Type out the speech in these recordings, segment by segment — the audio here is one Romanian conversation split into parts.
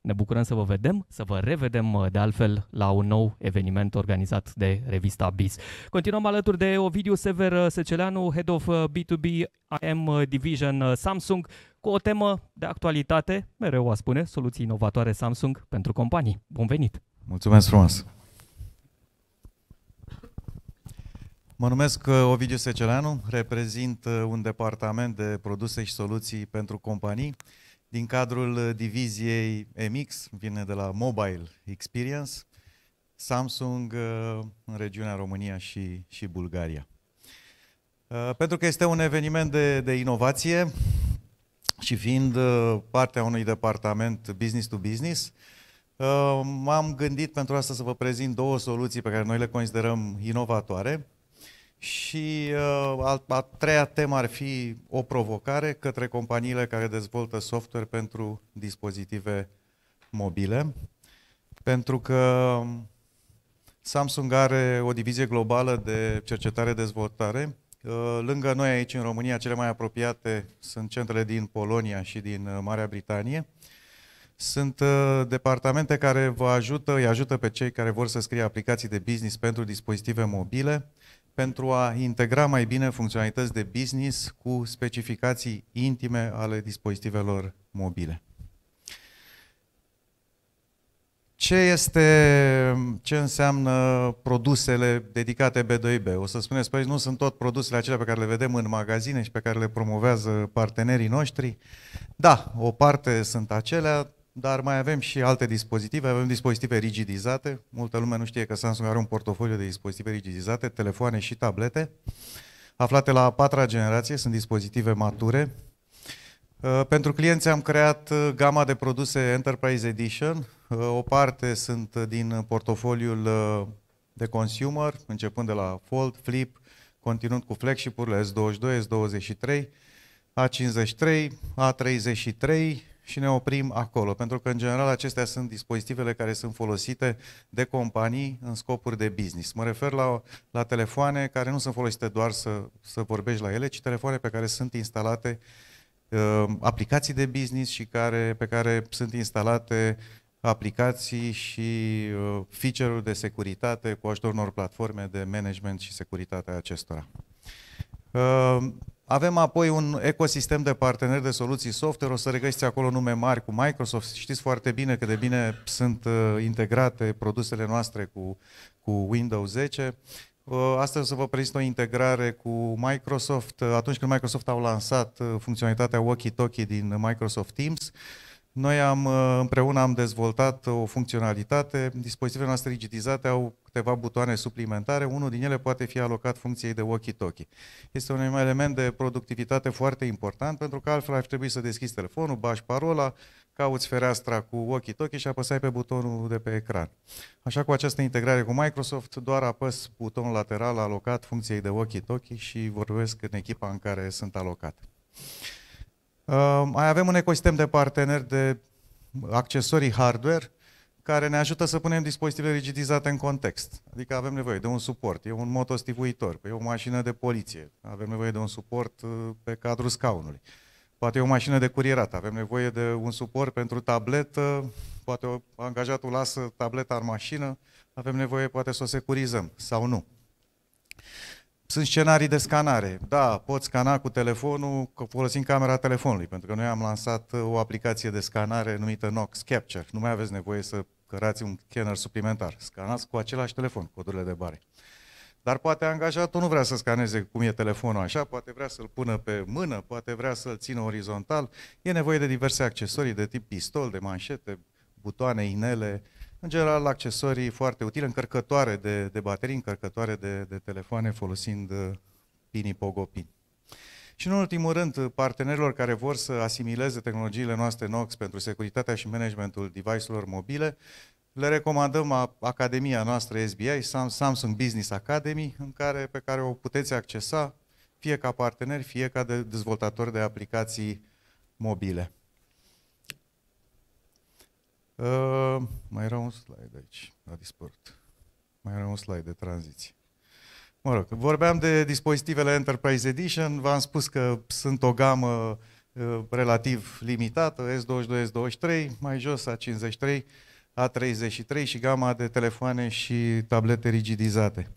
Ne bucurăm să vă vedem, să vă revedem uh, de altfel la un nou eveniment organizat de revista BIS. Continuăm alături de Ovidiu Sever uh, Seceleanu, Head of B2B uh, IM Division Samsung, cu o temă de actualitate, mereu a spune, soluții inovatoare Samsung pentru companii. Bun venit! Mulțumesc frumos! Mă numesc Ovidiu Seceleanu, reprezint un departament de produse și soluții pentru companii din cadrul uh, diviziei MX, vine de la Mobile Experience, Samsung uh, în regiunea România și, și Bulgaria. Uh, pentru că este un eveniment de, de inovație și fiind partea unui departament business to business, m-am gândit pentru asta să vă prezint două soluții pe care noi le considerăm inovatoare și uh, a, a treia temă ar fi o provocare către companiile care dezvoltă software pentru dispozitive mobile, pentru că Samsung are o divizie globală de cercetare-dezvoltare. Uh, lângă noi aici în România, cele mai apropiate sunt centrele din Polonia și din uh, Marea Britanie. Sunt departamente care vă ajută, îi ajută pe cei care vor să scrie aplicații de business pentru dispozitive mobile pentru a integra mai bine funcționalități de business cu specificații intime ale dispozitivelor mobile. Ce este, ce înseamnă produsele dedicate B2B? O să spuneți, păi nu sunt tot produsele acelea pe care le vedem în magazine și pe care le promovează partenerii noștri. Da, o parte sunt acelea, dar mai avem și alte dispozitive, avem dispozitive rigidizate, multă lume nu știe că Samsung are un portofoliu de dispozitive rigidizate, telefoane și tablete, aflate la a patra generație, sunt dispozitive mature. Uh, pentru clienți am creat uh, gama de produse Enterprise Edition, uh, o parte sunt din portofoliul de consumer, începând de la Fold, Flip, continuând cu flagship-urile S22, S23, A53, A33, și ne oprim acolo, pentru că în general acestea sunt dispozitivele care sunt folosite de companii în scopuri de business. Mă refer la, la telefoane care nu sunt folosite doar să, să vorbești la ele, ci telefoane pe care sunt instalate uh, aplicații de business și care, pe care sunt instalate aplicații și uh, feature-uri de securitate cu ajutorul unor platforme de management și securitatea acestora. Uh, avem apoi un ecosistem de parteneri de soluții software, o să regăsiți acolo nume mari cu Microsoft, știți foarte bine că de bine sunt uh, integrate produsele noastre cu, cu Windows 10. Uh, astăzi o să vă prezint o integrare cu Microsoft, uh, atunci când Microsoft au lansat funcționalitatea Walkie Talkie din Microsoft Teams, noi am, uh, împreună am dezvoltat o funcționalitate, dispozitivele noastre rigidizate au câteva butoane suplimentare, unul din ele poate fi alocat funcției de walkie-talkie. Este un element de productivitate foarte important, pentru că altfel ar trebui să deschizi telefonul, bași parola, cauți fereastra cu walkie-talkie și apăsai pe butonul de pe ecran. Așa cu această integrare cu Microsoft, doar apăs butonul lateral alocat funcției de walkie-talkie și vorbesc în echipa în care sunt alocate. Mai avem un ecosistem de parteneri de accesorii hardware care ne ajută să punem dispozitivele rigidizate în context. Adică avem nevoie de un suport, e un motostivuitor, păi e o mașină de poliție, avem nevoie de un suport uh, pe cadrul scaunului. Poate e o mașină de curierat, avem nevoie de un suport pentru tabletă, poate angajatul lasă tableta în mașină, avem nevoie poate să o securizăm sau nu. Sunt scenarii de scanare. Da, poți scana cu telefonul folosind camera telefonului, pentru că noi am lansat uh, o aplicație de scanare numită Nox Capture. Nu mai aveți nevoie să cărați un scanner suplimentar. Scanați cu același telefon codurile de bare. Dar poate angajatul nu vrea să scaneze cum e telefonul așa, poate vrea să-l pună pe mână, poate vrea să-l țină orizontal. E nevoie de diverse accesorii de tip pistol, de manșete, butoane, inele, uh, în general, accesorii foarte utile, încărcătoare de, de baterii, încărcătoare de, de telefoane folosind pinii uh, Pogopin. Și în ultimul rând, uh, partenerilor care vor să asimileze tehnologiile noastre NOx pentru securitatea și managementul device-urilor mobile, le recomandăm Academia noastră SBI, Samsung Business Academy, în care, pe care o puteți accesa fie ca partener, fie ca de dezvoltator de aplicații mobile. Ehm, mai era un slide aici, a dispărut. Mai era un slide de tranziție. Mă rog, vorbeam de dispozitivele Enterprise Edition, v-am spus că sunt o gamă uh, relativ limitată, S22, S23, mai jos A53, A33 și gama de telefoane și tablete rigidizate.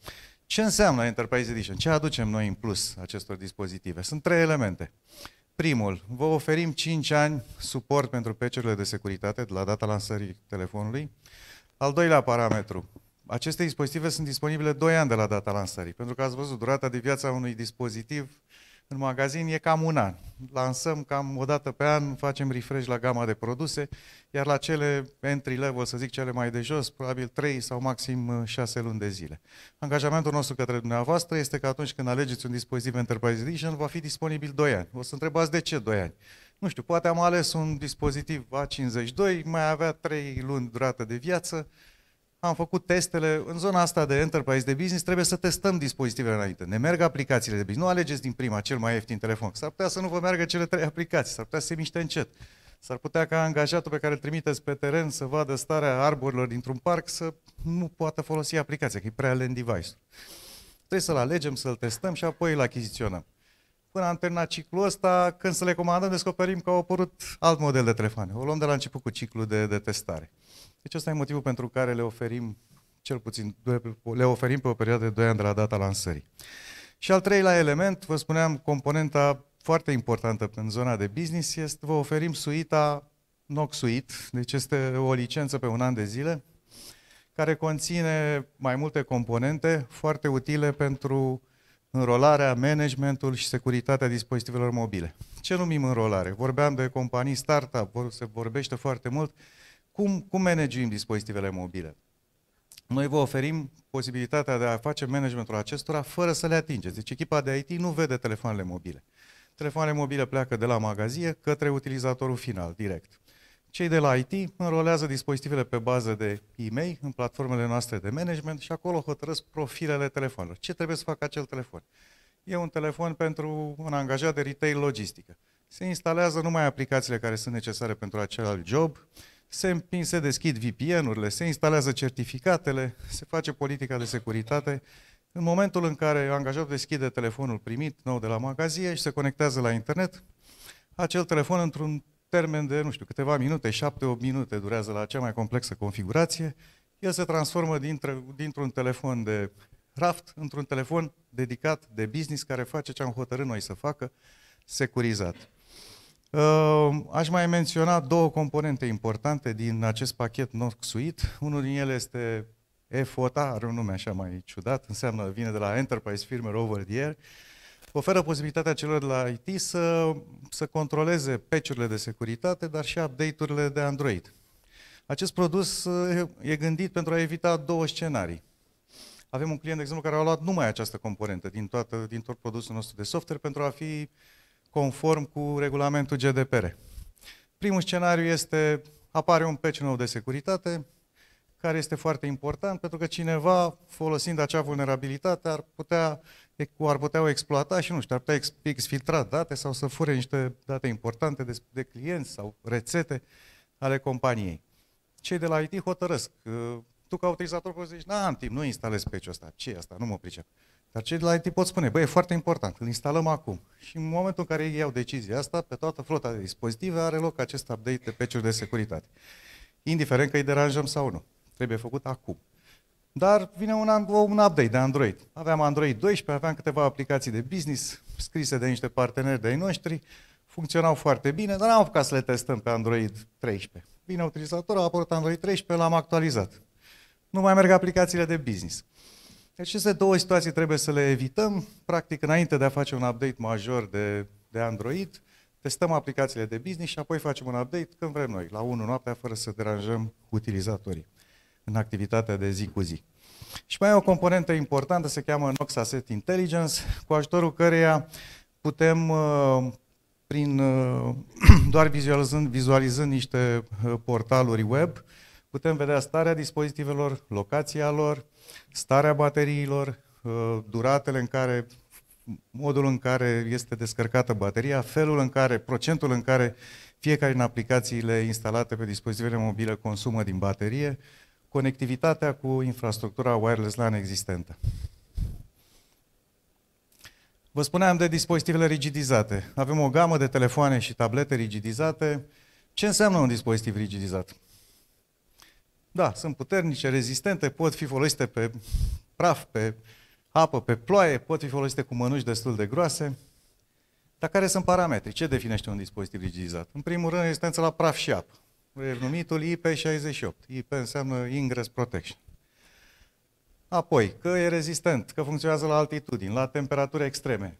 Ce înseamnă Enterprise Edition? Ce aducem noi în plus acestor dispozitive? Sunt trei elemente. Primul, vă oferim 5 ani suport pentru pecerile de securitate de la data lansării telefonului. Al doilea parametru, aceste dispozitive sunt disponibile 2 ani de la data lansării, pentru că ați văzut durata de viață a unui dispozitiv în magazin e cam un an. Lansăm cam o dată pe an, facem refresh la gama de produse, iar la cele entry level, să zic cele mai de jos, probabil 3 sau maxim 6 uh, luni de zile. Angajamentul nostru către dumneavoastră este că atunci când alegeți un dispozitiv Enterprise Edition, va fi disponibil 2 ani. O să întrebați de ce 2 ani. Nu știu, poate am ales un dispozitiv A52, mai avea 3 luni durată de viață, am făcut testele în zona asta de enterprise de business, trebuie să testăm dispozitivele înainte. Ne merg aplicațiile de business. Nu alegeți din prima cel mai ieftin telefon. S-ar putea să nu vă meargă cele trei aplicații, s-ar putea să se miște încet. S-ar putea ca angajatul pe care îl trimiteți pe teren să vadă starea arborilor dintr-un parc să nu poată folosi aplicația, că e prea lent device Trebuie să-l alegem, să-l testăm și apoi îl achiziționăm. Până am terminat ciclul ăsta, când să le comandăm, descoperim că au apărut alt model de telefoane. O luăm de la început cu ciclul de, de testare. Deci ăsta e motivul pentru care le oferim, cel puțin, le oferim pe o perioadă de 2 ani de la data lansării. Și al treilea element, vă spuneam, componenta foarte importantă în zona de business este, vă oferim suita NOC Suite, deci este o licență pe un an de zile, care conține mai multe componente foarte utile pentru înrolarea, managementul și securitatea dispozitivelor mobile. Ce numim înrolare? Vorbeam de companii startup, se vorbește foarte mult, cum, cum managem dispozitivele mobile? Noi vă oferim posibilitatea de a face managementul acestora fără să le atingeți. Deci echipa de IT nu vede telefoanele mobile. Telefoanele mobile pleacă de la magazie către utilizatorul final, direct. Cei de la IT înrolează dispozitivele pe bază de e-mail în platformele noastre de management și acolo hotărăsc profilele telefonelor. Ce trebuie să facă acel telefon? E un telefon pentru un angajat de retail logistică. Se instalează numai aplicațiile care sunt necesare pentru acel job, se împin, se deschid VPN-urile, se instalează certificatele, se face politica de securitate. În momentul în care angajatul deschide telefonul primit nou de la magazie și se conectează la internet, acel telefon într-un termen de, nu știu, câteva minute, 7-8 minute durează la cea mai complexă configurație, el se transformă dintr-un telefon de raft într-un telefon dedicat de business care face ce am hotărât noi să facă, securizat. Uh, aș mai menționa două componente importante din acest pachet Nox Suite. Unul din ele este EFOTA, are un nume așa mai ciudat, înseamnă, vine de la Enterprise Firmware Over the Air, oferă posibilitatea celor de la IT să, să controleze patch de securitate, dar și update-urile de Android. Acest produs uh, e gândit pentru a evita două scenarii. Avem un client, de exemplu, care a luat numai această componentă din, toată, din tot produsul nostru de software pentru a fi uh, conform cu regulamentul GDPR. Primul scenariu este, apare un patch nou de securitate, care este foarte important, pentru că cineva, folosind acea vulnerabilitate, ar putea, ar putea o exploata și, nu știu, ar putea exfiltra date sau să fure niște date importante de, de clienți sau rețete ale companiei. Cei de la IT hotărăsc. Ă, tu, ca utilizator, poți zici, n-am timp, nu instalez pe ăsta, ce e asta, nu mă pricep. Uh, dar cei la IT pot spune, băi, e foarte important, îl instalăm acum. Și în momentul în care ei iau decizia asta, pe toată flota de dispozitive are loc acest update de patch de securitate. Indiferent că îi deranjăm sau nu. Trebuie făcut acum. Dar vine un, un update de Android. Aveam Android 12, aveam câteva aplicații de business scrise de niște parteneri de-ai noștri, funcționau foarte bine, dar n-am apucat să le testăm pe Android 13. Vine utilizatorul, a apărut Android 13, l-am actualizat. Nu mai merg aplicațiile de business. Deci aceste două situații trebuie să le evităm. Practic, înainte de a face un update major de, de Android, testăm aplicațiile de business și apoi facem un update când vrem noi, la 1 noaptea, fără să deranjăm utilizatorii în activitatea de zi cu zi. Și mai e o componentă importantă, se cheamă Nox Asset Intelligence, cu ajutorul căreia putem, uh, prin, uh, doar vizualizând, vizualizând niște uh, portaluri web, putem vedea starea dispozitivelor, locația lor, starea bateriilor, uh, duratele în care, modul în care este descărcată bateria, felul în care, procentul în care fiecare din aplicațiile instalate pe dispozitivele mobile consumă din baterie, conectivitatea cu infrastructura wireless LAN existentă. Vă spuneam de dispozitivele rigidizate. Avem o gamă de telefoane și tablete rigidizate. Ce înseamnă un dispozitiv rigidizat? Da, sunt puternice, rezistente, pot fi folosite pe praf, pe apă, pe ploaie, pot fi folosite cu mănuși destul de groase. Dar care sunt parametrii? Ce definește un dispozitiv rigidizat? În primul rând, rezistența la praf și apă. E numitul IP68. IP înseamnă Ingress Protection. Apoi, că e rezistent, că funcționează la altitudini, la temperaturi extreme.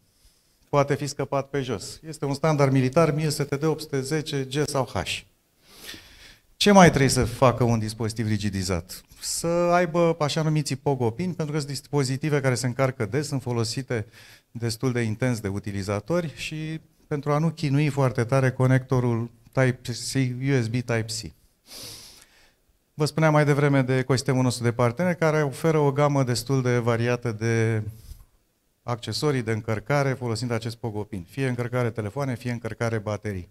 Poate fi scăpat pe jos. Este un standard militar 1000 810G sau H. Ce mai trebuie să facă un dispozitiv rigidizat? Să aibă așa numiții pogopin, pentru că sunt dispozitive care se încarcă des, sunt folosite destul de intens de utilizatori și pentru a nu chinui foarte tare conectorul Type-C, USB Type-C. Vă spuneam mai devreme de ecosistemul nostru de parteneri, care oferă o gamă destul de variată de accesorii de încărcare folosind acest pogopin. Fie încărcare telefoane, fie încărcare baterii.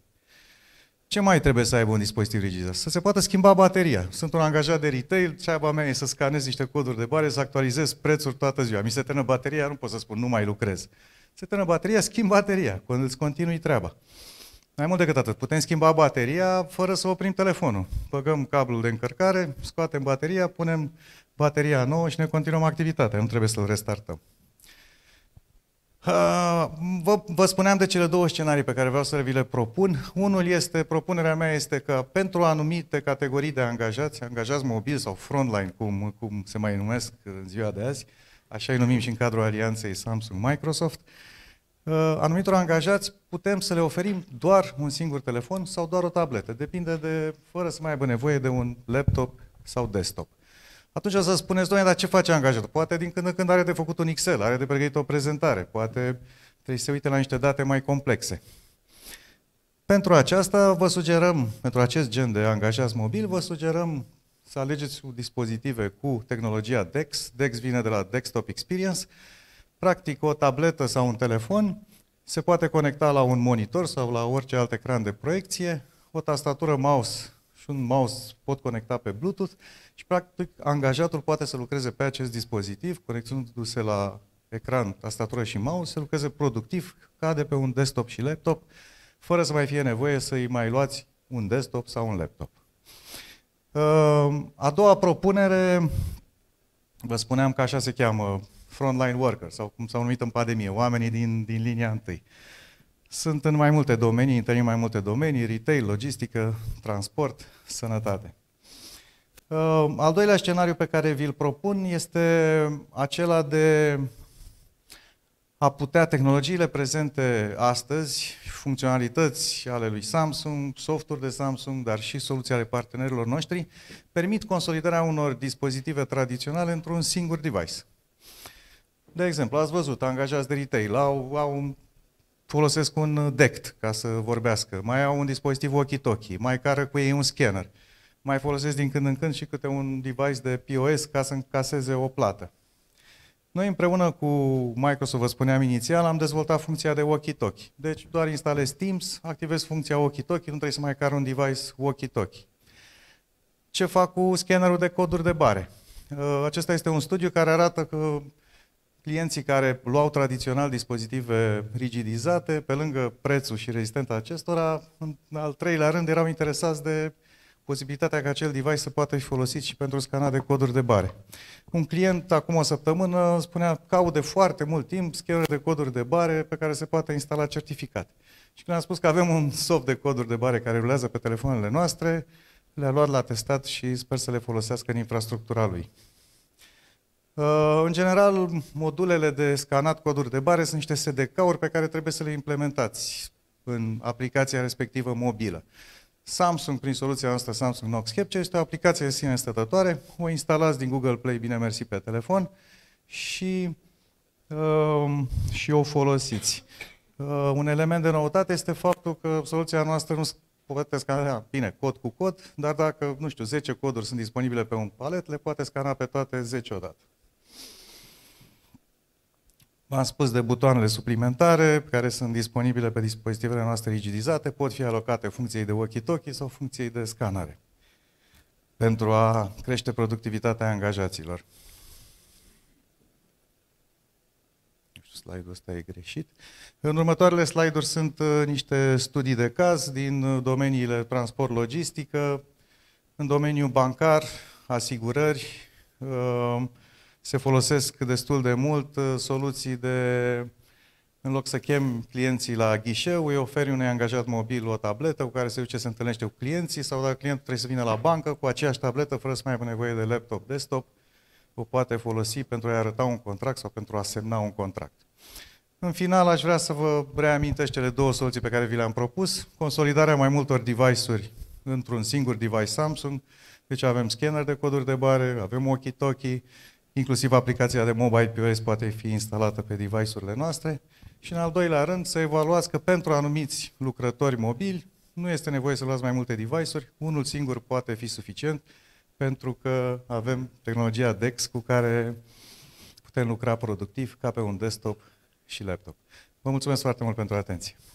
Ce mai trebuie să aibă un dispozitiv rigid? Să se poată schimba bateria. Sunt un angajat de retail, treaba mea e să scanez niște coduri de bare, să actualizez prețuri toată ziua. Mi se ternă bateria, nu pot să spun, nu mai lucrez. Se ternă bateria, schimb bateria, când îți continui treaba. Mai mult decât atât, putem schimba bateria fără să oprim telefonul. Băgăm cablul de încărcare, scoatem bateria, punem bateria nouă și ne continuăm activitatea, nu trebuie să-l restartăm. Uh, vă, vă spuneam de cele două scenarii pe care vreau să vi le propun. Unul este, propunerea mea este că pentru anumite categorii de angajați, angajați mobili sau frontline, cum, cum se mai numesc în ziua de azi, așa îi numim și în cadrul alianței Samsung-Microsoft, uh, anumitor angajați putem să le oferim doar un singur telefon sau doar o tabletă, depinde de, fără să mai aibă nevoie de un laptop sau desktop. Atunci o să spuneți, doamne, dar ce face angajatul? Poate din când în când are de făcut un Excel, are de pregătit o prezentare, poate trebuie să uite la niște date mai complexe. Pentru aceasta vă sugerăm, pentru acest gen de angajați mobil, vă sugerăm să alegeți dispozitive cu tehnologia DeX. DeX vine de la Desktop Experience. Practic, o tabletă sau un telefon se poate conecta la un monitor sau la orice alt ecran de proiecție. O tastatură mouse și un mouse pot conecta pe Bluetooth și practic angajatul poate să lucreze pe acest dispozitiv, conectându-se la ecran, tastatură și mouse, să lucreze productiv, cade pe un desktop și laptop, fără să mai fie nevoie să-i mai luați un desktop sau un laptop. Ehm, a doua propunere, vă spuneam că așa se cheamă, frontline worker, sau cum s-au numit în pandemie, oamenii din, din linia întâi. Uh, sunt în mai multe domenii, în mai multe domenii, retail, logistică, transport, sănătate. Uh, al doilea scenariu pe care vi-l propun este acela de a putea tehnologiile prezente astăzi, funcționalități ale lui Samsung, softuri de Samsung, dar și soluții ale partenerilor noștri, permit consolidarea unor dispozitive tradiționale într-un singur device. De exemplu, ați văzut, angajați de retail au, au un folosesc un DECT ca să vorbească, mai au un dispozitiv walkie-talkie, mai cară cu ei un scanner, mai folosesc din când în când și câte un device de POS ca să încaseze o plată. Noi împreună cu Microsoft, vă spuneam inițial, am dezvoltat funcția de walkie-talkie. Deci doar instalezi Teams, activezi funcția walkie-talkie, nu trebuie să mai car un device walkie-talkie. Ce fac cu scannerul de coduri de bare? Ă, acesta este un studiu care arată că clienții care luau tradițional dispozitive rigidizate, pe lângă prețul și rezistența acestora, în al treilea rând erau interesați de posibilitatea ca acel device să poată fi folosit și pentru scana de coduri de bare. Un client acum o săptămână spunea că de foarte mult timp scanere de coduri de bare pe care se poate instala certificat. Și când am spus că avem un soft de coduri de bare care rulează pe telefoanele noastre, le-a luat la testat și sper să le folosească în infrastructura lui. Uh, în general, modulele de scanat coduri de bare sunt niște SDK-uri pe care trebuie să le implementați în aplicația respectivă mobilă. Samsung, prin soluția noastră Samsung Knox Capture, este o aplicație de sine stătătoare, o instalați din Google Play, bine mersi, pe telefon și, uh, și o folosiți. Uh, un element de noutate este faptul că soluția noastră nu poate scana, da, bine, cod cu cod, dar dacă, nu știu, 10 coduri sunt disponibile pe un palet, le poate scana pe toate 10 odată. V-am spus de butoanele suplimentare, care sunt disponibile pe dispozitivele noastre rigidizate, pot fi alocate funcției de walkie-talkie sau funcției de scanare pentru a crește productivitatea angajaților. Slide-ul ăsta e greșit. În următoarele slide-uri sunt uh, niște studii de caz din uh, domeniile transport logistică, în domeniul bancar, asigurări, uh, se folosesc destul de mult uh, soluții de, în loc să chem clienții la ghișeu, îi oferi unui angajat mobil o tabletă cu care se duce să întâlnește cu clienții sau dacă clientul trebuie să vină la bancă cu aceeași tabletă fără să mai aibă nevoie de laptop, desktop, o poate folosi pentru a-i arăta un contract sau pentru a semna un contract. În final, aș vrea să vă reamintesc cele două soluții pe care vi le-am propus. Consolidarea mai multor device-uri într-un singur device Samsung, deci avem scanner de coduri de bare, avem walkie-talkie, Inclusiv aplicația de mobile POS poate fi instalată pe device-urile noastre. Și în al doilea rând, să evaluați că pentru anumiți lucrători mobili nu este nevoie să luați mai multe device-uri, unul singur poate fi suficient, pentru că avem tehnologia DEX cu care putem lucra productiv ca pe un desktop și laptop. Vă mulțumesc foarte mult pentru atenție!